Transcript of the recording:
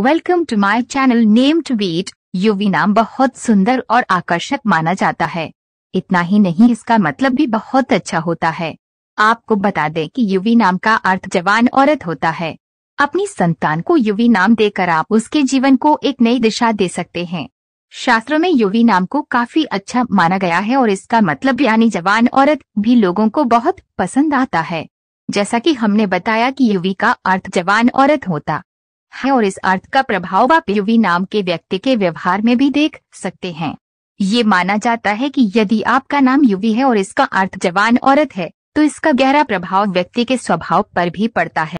welcome to my channel name to beat UV नाम बहुत सुंदर और आकर्षक माना जाता है इतना ही नहीं इसका मतलब भी बहुत अच्छा होता है आपको बता दें कि युवी नाम का अर्थ जवान औरत होता है अपनी संतान को युवी नाम देकर आप उसके जीवन को एक नई दिशा दे सकते हैं शास्त्रों में युवी नाम को काफी अच्छा माना गया है और इसका मतलब यानी जवान औरत भी लोगों को बहुत पसंद आता है जैसा कि हमने बताया कि युवी का अर्थ जवान औरत होता है और इस अर्थ का प्रभाव आप युवी नाम के व्यक्ति के व्यवहार में भी देख सकते हैं ये माना जाता है कि यदि आपका नाम युवी है और इसका अर्थ जवान औरत है तो इसका गहरा प्रभाव व्यक्ति के स्वभाव पर भी पड़ता है